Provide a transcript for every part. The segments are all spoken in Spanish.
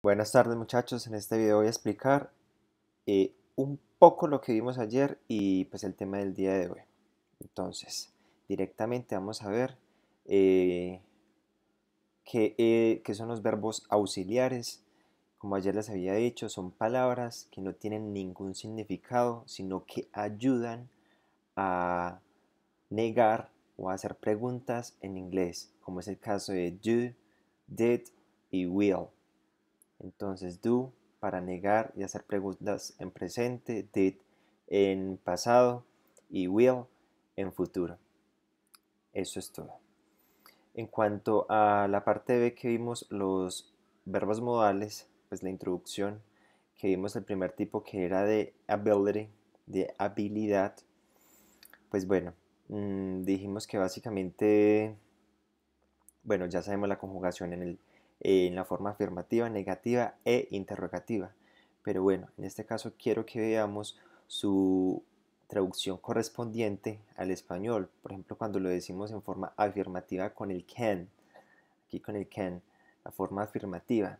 Buenas tardes muchachos, en este video voy a explicar eh, un poco lo que vimos ayer y pues el tema del día de hoy. Entonces, directamente vamos a ver eh, eh, qué, son los verbos auxiliares. Como ayer les había dicho, son palabras que no tienen ningún significado, sino que ayudan a negar o a hacer preguntas en inglés, como es el caso de do, did y will. Entonces, do para negar y hacer preguntas en presente, did en pasado y will en futuro. Eso es todo. En cuanto a la parte B que vimos los verbos modales, pues la introducción, que vimos el primer tipo que era de ability, de habilidad, pues bueno, mm, dijimos que básicamente, bueno, ya sabemos la conjugación en el eh, en la forma afirmativa, negativa e interrogativa. Pero bueno, en este caso quiero que veamos su traducción correspondiente al español. Por ejemplo, cuando lo decimos en forma afirmativa con el can. Aquí con el can, la forma afirmativa.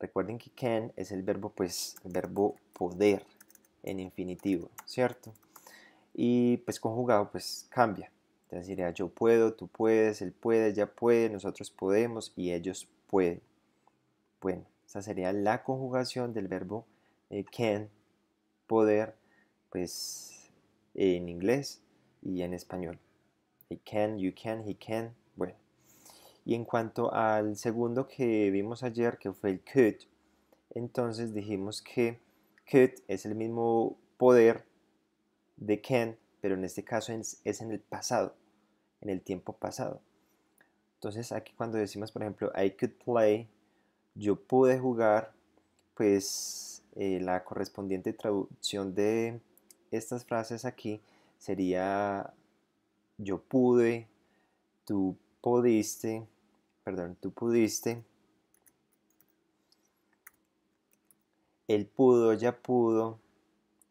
Recuerden que can es el verbo, pues, el verbo poder en infinitivo, ¿cierto? Y pues conjugado, pues cambia. Entonces diría yo puedo, tú puedes, él puede, ella puede, nosotros podemos y ellos pueden puede. Bueno, esa sería la conjugación del verbo eh, can, poder, pues en inglés y en español. He can, you can, he can. Bueno. Y en cuanto al segundo que vimos ayer, que fue el could, entonces dijimos que could es el mismo poder de can, pero en este caso es en el pasado, en el tiempo pasado. Entonces aquí cuando decimos, por ejemplo, I could play, yo pude jugar, pues eh, la correspondiente traducción de estas frases aquí sería yo pude, tú pudiste, perdón, tú pudiste, él pudo, ya pudo,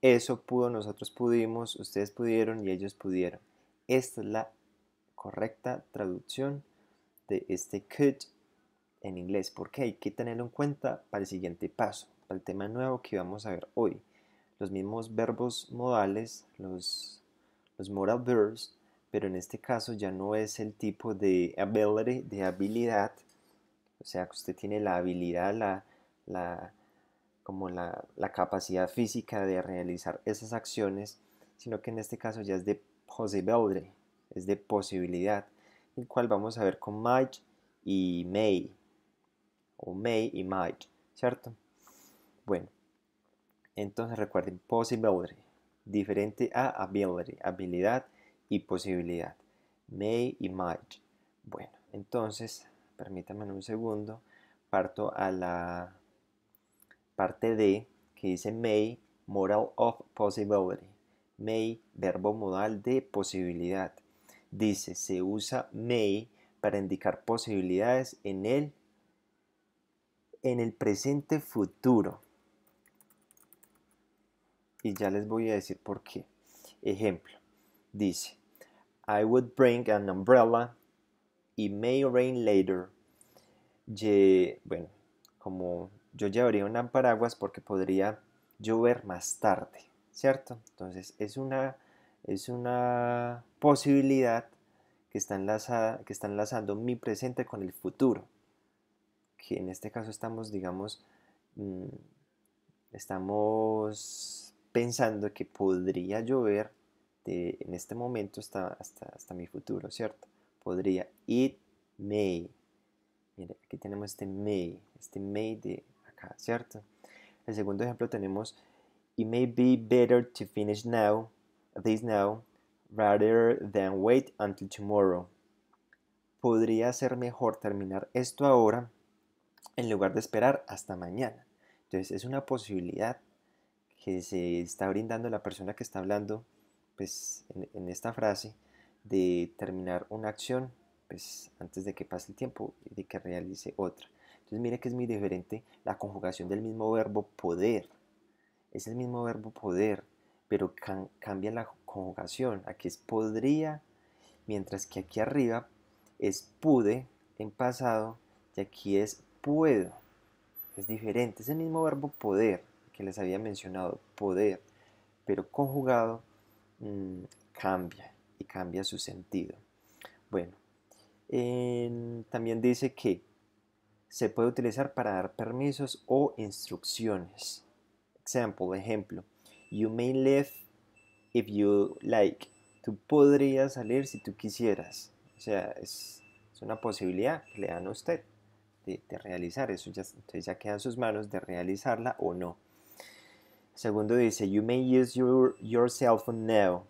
eso pudo, nosotros pudimos, ustedes pudieron y ellos pudieron. Esta es la correcta traducción este could en inglés, porque hay que tenerlo en cuenta para el siguiente paso, para el tema nuevo que vamos a ver hoy. Los mismos verbos modales, los, los modal verbs, pero en este caso ya no es el tipo de ability, de habilidad, o sea que usted tiene la habilidad, la, la como la, la capacidad física de realizar esas acciones, sino que en este caso ya es de possibility, es de posibilidad el cual vamos a ver con might y may, o may y might, ¿cierto? Bueno, entonces recuerden, possibility, diferente a ability, habilidad y posibilidad, may y might. Bueno, entonces, permítanme un segundo, parto a la parte D que dice may, moral of possibility, may, verbo modal de posibilidad. Dice, se usa may para indicar posibilidades en el, en el presente futuro. Y ya les voy a decir por qué. Ejemplo, dice, I would bring an umbrella. Y may rain later. bueno, como yo llevaría un paraguas porque podría llover más tarde, ¿cierto? Entonces es una es una posibilidad que está, que está enlazando mi presente con el futuro. Que en este caso estamos, digamos, mm, estamos pensando que podría llover en este momento hasta, hasta, mi futuro, ¿cierto? Podría. It may. Mire, aquí tenemos este may, este may de acá, ¿cierto? El segundo ejemplo tenemos, it may be better to finish now this now rather than wait until tomorrow. Podría ser mejor terminar esto ahora en lugar de esperar hasta mañana. Entonces es una posibilidad que se está brindando la persona que está hablando pues, en, en esta frase de terminar una acción pues, antes de que pase el tiempo y de que realice otra. Entonces mire que es muy diferente la conjugación del mismo verbo poder. Es el mismo verbo poder, pero cambia la conjugación. Aquí es podría, mientras que aquí arriba es pude en pasado y aquí es puedo. Es diferente, es el mismo verbo poder que les había mencionado, poder, pero conjugado mm, cambia y cambia su sentido. Bueno, también dice que se puede utilizar para dar permisos o instrucciones. Example, ejemplo, You may leave if you like. Tú podrías salir si tú quisieras. O sea, es, una posibilidad que le dan a usted de, realizar. Eso ya, entonces ya quedan sus manos de realizarla o no. Segundo dice, you may use your, cell phone now.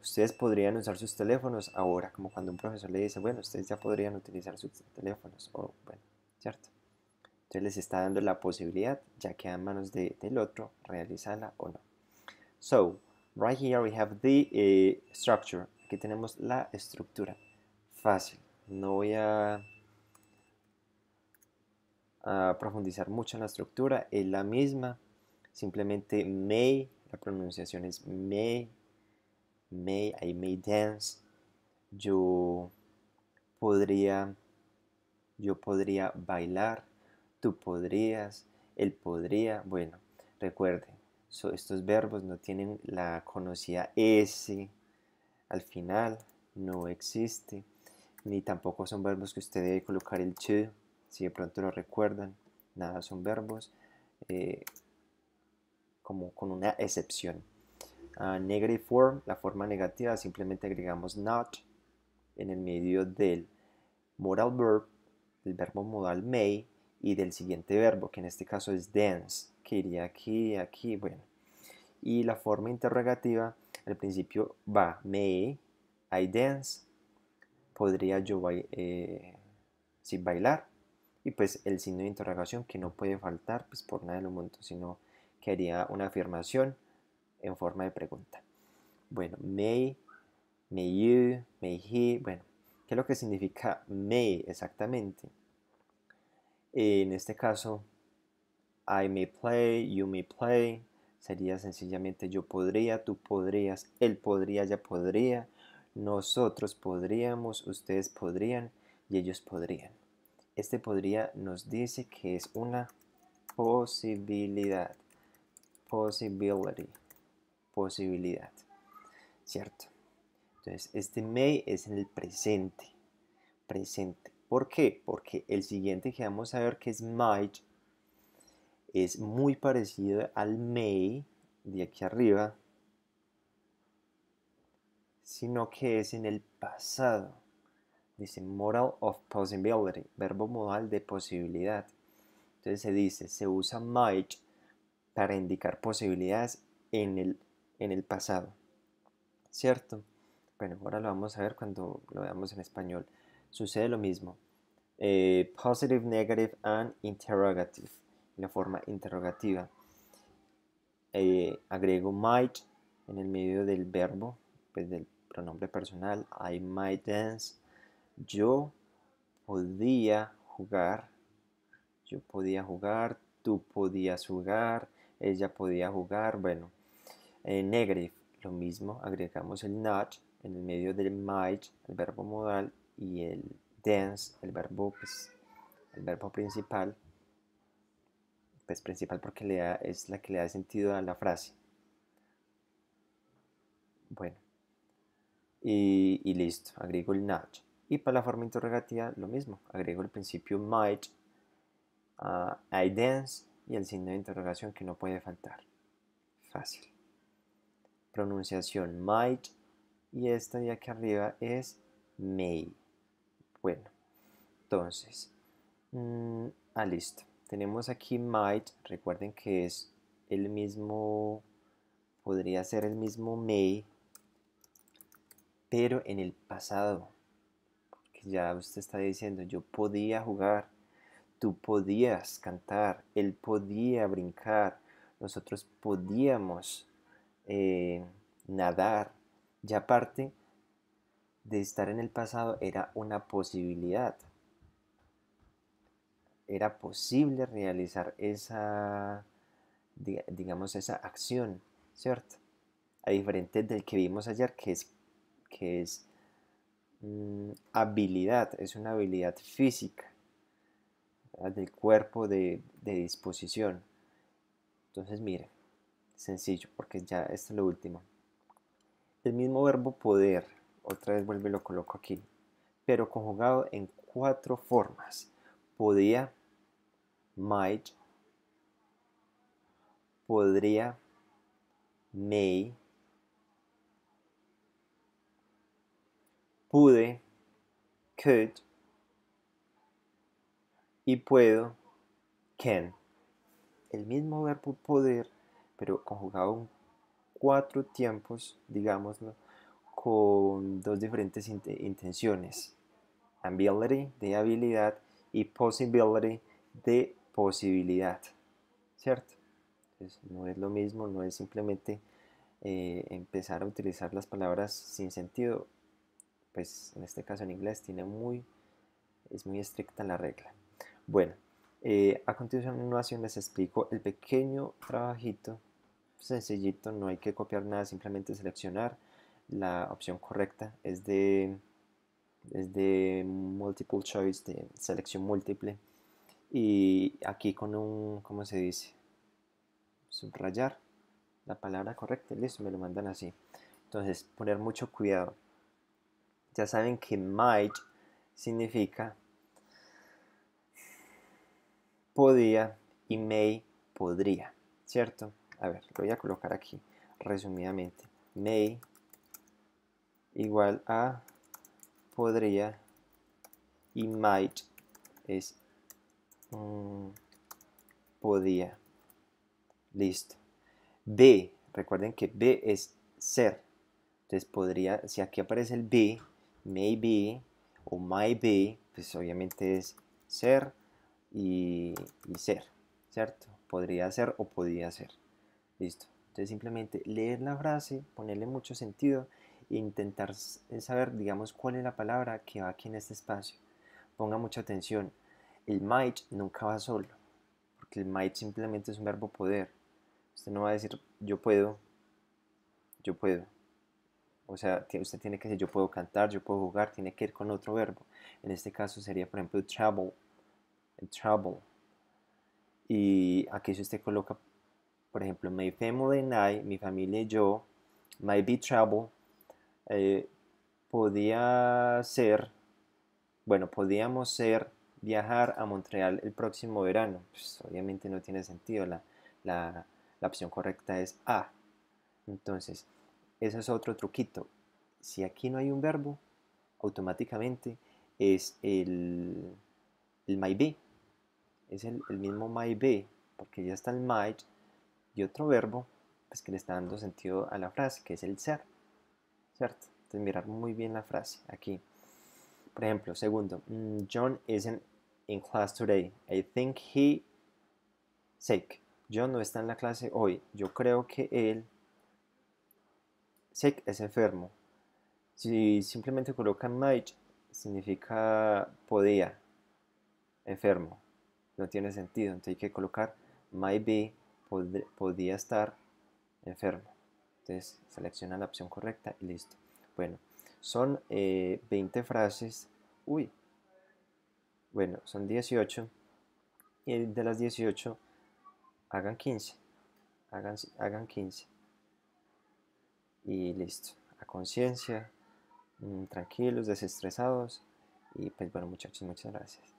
Ustedes podrían usar sus teléfonos ahora, como cuando un profesor le dice, bueno, ustedes ya podrían utilizar sus teléfonos. O, bueno, ¿cierto? Entonces les está dando la posibilidad, ya queda en manos de, del otro, realizarla o no. So, right here we have the eh, structure. Aquí tenemos la estructura. Fácil. No voy a, profundizar mucho en la estructura. Es la misma. Simplemente may. La pronunciación es may. May. I may dance. Yo podría. Yo podría bailar. Tú podrías. Él podría. Bueno, recuerde estos verbos no tienen la conocida S al final, no existe, ni tampoco son verbos que usted debe colocar el to, si de pronto lo recuerdan, nada, son verbos eh, como con una excepción. Ah, negative form, la forma negativa, simplemente agregamos not en el medio del modal verb, del verbo modal may y del siguiente verbo, que en este caso es dance que iría aquí, aquí, bueno. Y la forma interrogativa al principio va, may I dance, podría yo eh, bailar. Y pues el signo de interrogación que no puede faltar, pues por nada del momento sino que haría una afirmación en forma de pregunta. Bueno, may, may you, may he, bueno, ¿qué es lo que significa may exactamente? en este caso, I may play, you may play. Sería sencillamente yo podría, tú podrías, él podría, ella podría, nosotros podríamos, ustedes podrían y ellos podrían. Este podría nos dice que es una posibilidad. Possibility. Posibilidad. ¿Cierto? Entonces, este may es en el presente. Presente. ¿Por qué? Porque el siguiente que vamos a ver que es might es muy parecido al may de aquí arriba, sino que es en el pasado. Dice moral of possibility, verbo modal de posibilidad. Entonces se dice, se usa might para indicar posibilidades en el, en el pasado. ¿Cierto? Bueno, ahora lo vamos a ver cuando lo veamos en español. Sucede lo mismo. Eh, positive, negative and interrogative la forma interrogativa. Eh, agrego might en el medio del verbo, pues, del pronombre personal. I might dance. Yo podía jugar. Yo podía jugar. Tú podías jugar. Ella podía jugar. Bueno, en eh, negative lo mismo. Agregamos el not en el medio del might, el verbo modal, y el dance, el verbo, pues, el verbo principal pues principal porque le da, es la que le da sentido a la frase. Bueno, y, listo, agrego el not. Y para la forma interrogativa lo mismo, agrego el principio might, ah, I dance y el signo de interrogación que no puede faltar. Fácil. Pronunciación might y esta de aquí arriba es may. Bueno, entonces, mm, a ah, listo. Tenemos aquí might, recuerden que es el mismo, podría ser el mismo may, pero en el pasado. porque ya usted está diciendo, yo podía jugar, tú podías cantar, él podía brincar, nosotros podíamos eh, nadar. Ya aparte de estar en el pasado era una posibilidad era posible realizar esa, digamos, esa acción, ¿cierto? A diferente del que vimos ayer, que es, que es mm, habilidad, es una habilidad física del cuerpo de, de disposición. Entonces, mire, sencillo, porque ya esto es lo último. El mismo verbo poder, otra vez vuelve lo coloco aquí, pero conjugado en cuatro formas podía, might, podría, may, pude, could, y puedo, can. El mismo verbo poder, pero conjugado en cuatro tiempos, digámoslo, con dos diferentes intenciones. Ability, de habilidad, y possibility de posibilidad, ¿cierto? no es lo mismo, no es simplemente eh, empezar a utilizar las palabras sin sentido, pues en este caso en inglés tiene muy, es muy estricta la regla. Bueno, eh, a continuación les explico el pequeño trabajito, sencillito, no hay que copiar nada, simplemente seleccionar la opción correcta, es de es de multiple choice, de selección múltiple. Y aquí con un, ¿cómo se dice? Subrayar la palabra correcta, listo, me lo mandan así. Entonces, poner mucho cuidado. Ya saben que might significa podía y may podría, ¿cierto? A ver, voy a colocar aquí resumidamente. May igual a podría y might es mm, podía. Listo. B, recuerden que B es ser. Entonces podría, si aquí aparece el B, maybe o might be, pues obviamente es ser y, y ser, ¿cierto? Podría ser o podía ser. Listo. Entonces simplemente leer la frase, ponerle mucho sentido intentar eh, saber, digamos, cuál es la palabra que va aquí en este espacio. Ponga mucha atención. El might nunca va solo, porque el might simplemente es un verbo poder. Usted no va a decir yo puedo, yo puedo. O sea, usted tiene que decir yo puedo cantar, yo puedo jugar, tiene que ir con otro verbo. En este caso sería, por ejemplo, travel, el travel. Y aquí si usted coloca, por ejemplo, my family and I, mi familia y yo, might be travel, eh, podía ser, bueno, podíamos ser, viajar a Montreal el próximo verano. Pues obviamente no tiene sentido, la, opción correcta es A. Entonces, ese es otro truquito. Si aquí no hay un verbo, automáticamente es el, el my be. Es el, mismo my be, porque ya está el might y otro verbo pues, que le está dando sentido a la frase, que es el ser. ¿cierto? Entonces mirar muy bien la frase aquí. Por ejemplo, segundo, mm, John isn't in class today. I think he sick. John no está en la clase hoy. Yo creo que él sick es enfermo. Si simplemente colocan might, significa podía, enfermo. No tiene sentido. Entonces hay que colocar might be, podría estar enfermo. Entonces selecciona la opción correcta y listo. Bueno, son 20 eh, frases. Uy. Bueno, son 18. Y de las 18, hagan 15. Hagan, hagan 15. Y listo. A conciencia, mm, tranquilos, desestresados. Y pues bueno muchachos, muchas gracias.